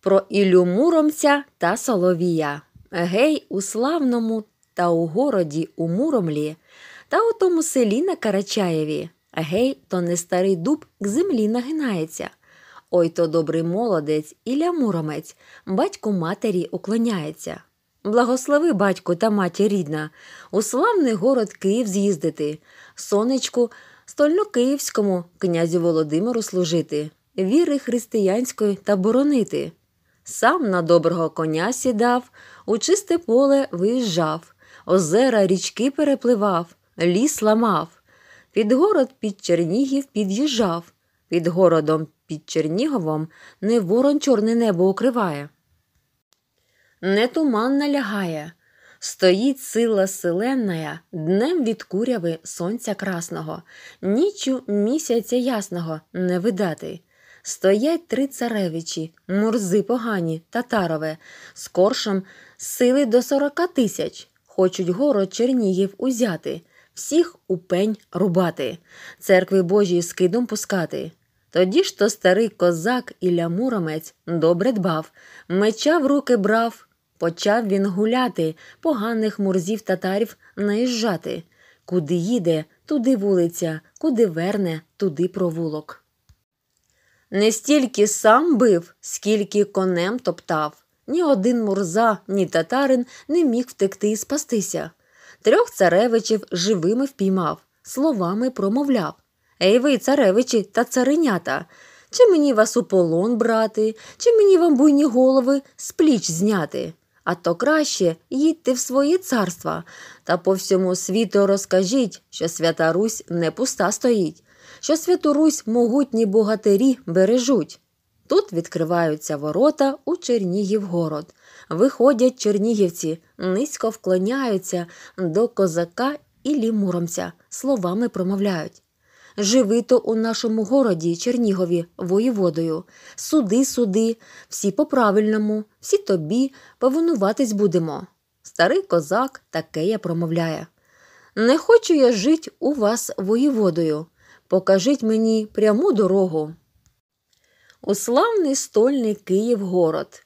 про Ілю Муромця та Соловія. Гей, у славному та у городі у Муромлі та у тому селі на Карачаєві. Гей, то не старий дуб к землі нагинається. Ой то добрий молодець Ілля Муромець, батьку матері уклоняється. Благослови батько та матір рідна, у славний город Київ з'їздити, сонечку, стольно Київському князю Володимиру служити, віри християнської та боронити. Сам на доброго коня сідав, у чисте поле виїжджав, озера річки перепливав, ліс ламав. Під город під Чернігів під'їжджав, під городом під Черніговом не ворон чорне небо укриває. Не туман налягає, стоїть сила селенная днем від куряви сонця красного, нічю місяця ясного не видати стоять три царевичі, мурзи погані, татарове, з коршем сили до сорока тисяч, хочуть город чернігів узяти, всіх у пень рубати, церкви божі скидом пускати. Тоді ж то старий козак Ілля Муромець добре дбав, меча в руки брав. Почав він гуляти, поганих мурзів татарів наїжджати. Куди їде, туди вулиця, куди верне, туди провулок. Не стільки сам бив, скільки конем топтав. Ні один мурза, ні татарин не міг втекти і спастися. Трьох царевичів живими впіймав, словами промовляв Ей ви, царевичі та царинята, чи мені вас у полон брати, чи мені вам буйні голови з пліч зняти? А то краще їдьте в свої царства та по всьому світу розкажіть, що Свята Русь не пуста стоїть що Святу Русь могутні богатирі бережуть. Тут відкриваються ворота у Чернігів город, Виходять чернігівці, низько вклоняються до козака і лімуромця, словами промовляють. Живи то у нашому городі, Чернігові, воєводою, суди, суди, всі по правильному, всі тобі, повинуватись будемо. Старий козак таке я промовляє. Не хочу я жить у вас воєводою покажіть мені пряму дорогу. У славний стольний Київ город.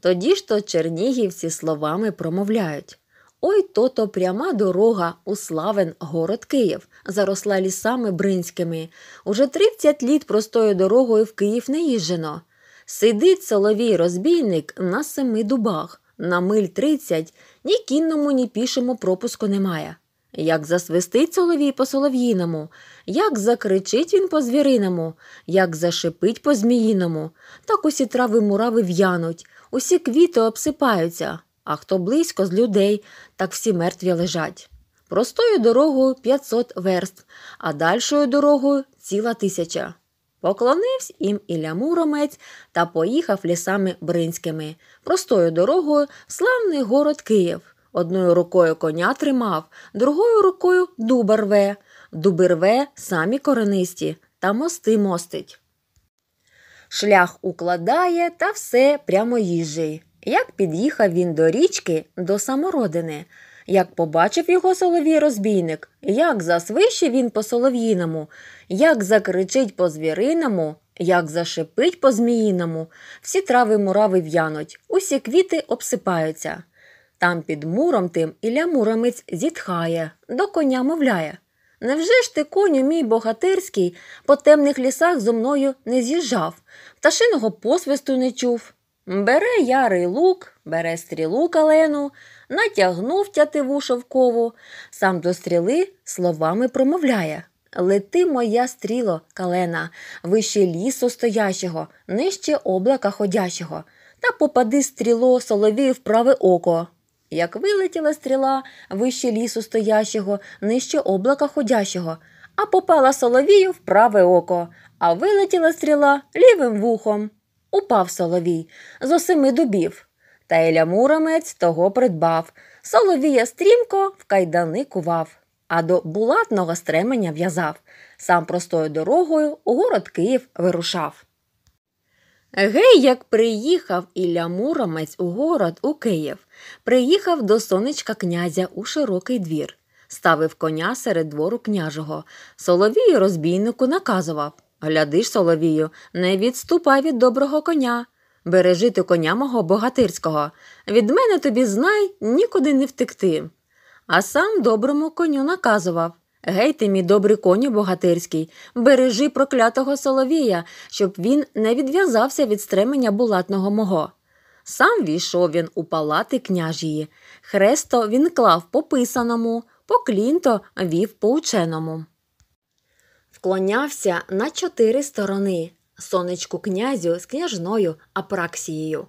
Тоді ж то чернігівці словами промовляють Ой то-то пряма дорога у славен город Київ, заросла лісами бринськими. Уже тридцять літ простою дорогою в Київ не їжджено. Сидить соловій розбійник на семи дубах, на миль тридцять, ні кінному, ні пішому пропуску немає. Як засвистить соловій по солов'їному, як закричить він по звіриному, як зашипить по зміїному, так усі трави мурави в'януть, усі квіти обсипаються, а хто близько з людей, так всі мертві лежать. Простою дорогою 500 верст, а дальшою дорогою ціла тисяча. Поклонився їм Ілля Муромець та поїхав лісами бринськими, простою дорогою в славний город Київ. Одною рукою коня тримав, другою рукою дуба рве. Дуби рве самі коренисті та мости мостить. Шлях укладає та все прямо Як під'їхав він до річки, до самородини, як побачив його соловій розбійник, як засвище він по солов'їному, як закричить по звіриному, як зашипить по зміїному, всі трави мурави в'януть, усі квіти обсипаються. Там під муром тим Ілля Муромець зітхає, до коня мовляє. Невже ж ти, коню, мій богатирський, по темних лісах зо мною не з'їжджав, пташиного посвисту не чув? Бере ярий лук, бере стрілу калену, натягнув тятиву шовкову, сам до стріли словами промовляє Лети моя стріло, калена, вище лісу стоячого, нижче облака ходячого, та попади стріло солові в праве око як вилетіла стріла вище лісу стоящого, нижче облака ходящого, а попала соловію в праве око, а вилетіла стріла лівим вухом. Упав соловій з осеми дубів. Та й лямурамець того придбав. Соловія стрімко в кайдани кував, а до булатного стременя в'язав. Сам простою дорогою у город Київ вирушав. Гей, як приїхав і лямуромець у город у Київ, Приїхав до сонечка князя у широкий двір, ставив коня серед двору княжого. Соловію розбійнику наказував Глядиш, Соловію, не відступай від доброго коня. Бережи ти коня мого богатирського. Від мене тобі знай, нікуди не втекти. А сам доброму коню наказував Гей ти, мій добрий коню богатирський, бережи проклятого Соловія, щоб він не відв'язався від стременя булатного мого. Сам війшов він у палати княжії. Хресто він клав по писаному, по вів по ученому. Вклонявся на чотири сторони сонечку князю з княжною апраксією.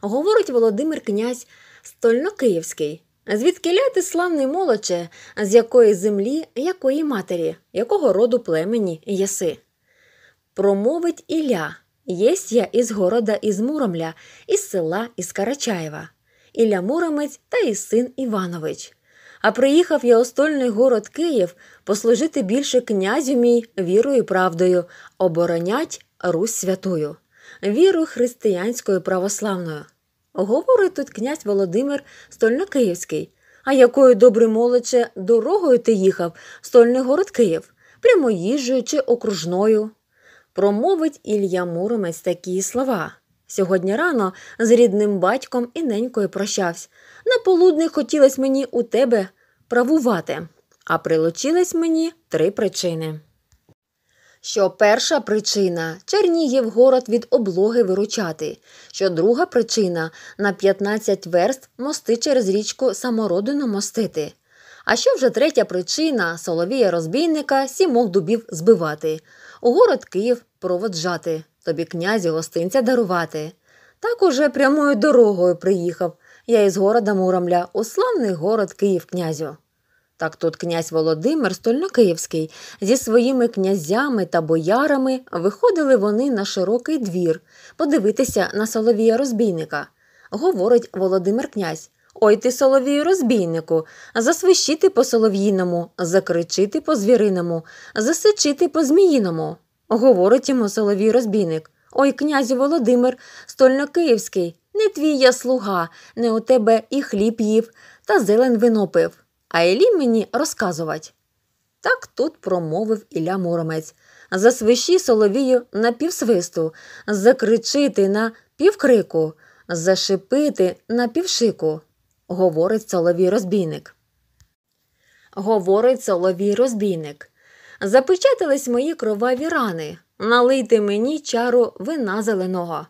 Говорить Володимир князь Стольнокиївський. Звідки ляти славний молоче, з якої землі, якої матері, якого роду племені єси? Промовить Ілля, Єсть я із города из Муромля, из села из Карачаева. Ілля Муромець та і син Іванович. А приїхав я у стольний город Київ послужити більше князю мій вірою і правдою, оборонять Русь святою, віру християнською православною. Говорить тут князь Володимир Стольнокиївський. А якою добре молодче дорогою ти їхав, стольний город Київ, прямо чи окружною промовить Ілля Муромець такі слова. Сьогодні рано з рідним батьком і ненькою прощався. На полудник хотілось мені у тебе правувати, а прилучились мені три причини. Що перша причина Чернігів город від облоги виручати. Що друга причина на 15 верст мости через річку Самородину мостити. А ще вже третя причина соловія розбійника сімох дубів збивати, у город Київ проводжати, тобі князю гостинця дарувати. Так уже прямою дорогою приїхав я із города Муромля у славний город Київ князю. Так тут князь Володимир Стольнокиївський зі своїми князями та боярами виходили вони на широкий двір подивитися на соловія розбійника. Говорить Володимир князь. Ой ти, соловію розбійнику, засвищити по солов'їному, закричити по звіриному, засичити по зміїному, говорить йому соловій розбійник. Ой, князю Володимир, стольнокиївський, не твій я слуга, не у тебе і хліб їв, та зелен вино пив, а Елі мені розказувать. Так тут промовив Ілля Муромець. Засвищи соловію на півсвисту, закричити на півкрику, зашипити на півшику говорить соловій розбійник. Говорить соловій розбійник. Запечатились мої кроваві рани. Налийте мені чару вина зеленого.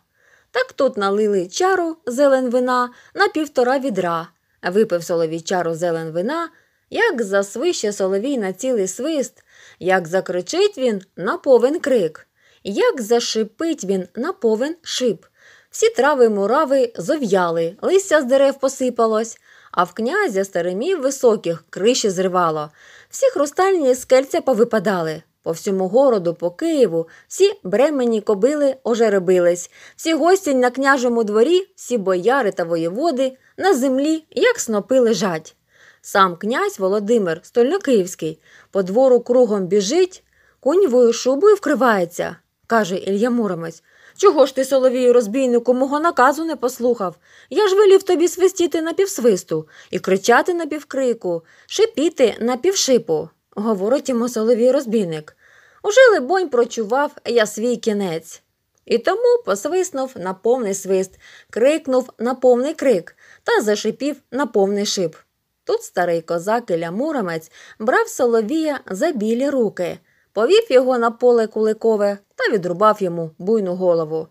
Так тут налили чару зелен вина на півтора відра, випив соловій чару зелен вина, як засвище соловій на цілий свист, як закричить він на повен крик, як зашипить він на повен шип. Всі трави мурави зов'яли, листя з дерев посипалось, а в князя старимів високих криші зривало. Всі хрустальні скельця повипадали. По всьому городу, по Києву, всі бремені кобили ожеребились, всі гостінь на княжому дворі, всі бояри та воєводи на землі, як снопи лежать. Сам князь Володимир Стольнокиївський по двору кругом біжить, коньвою шубою вкривається, каже Ілья Муромець. Чого ж ти, Соловію, розбійнику, мого наказу не послухав? Я ж велів тобі свистіти напівсвисту і кричати напівкрику, шипіти напівшипу, говорить йому Соловій розбійник. Уже, либонь, прочував я свій кінець. І тому посвиснув на повний свист, крикнув на повний крик та зашипів на повний шип. Тут старий козак Іля Муромець брав Соловія за білі руки, повів його на поле куликове та відрубав йому буйну голову.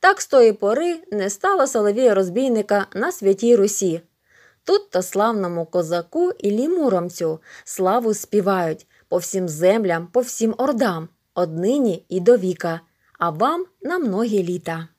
Так з тої пори не стало соловія розбійника на святій Русі. Тут та славному козаку і лімуромцю, славу співають по всім землям, по всім ордам, однині і до віка, а вам на многі літа.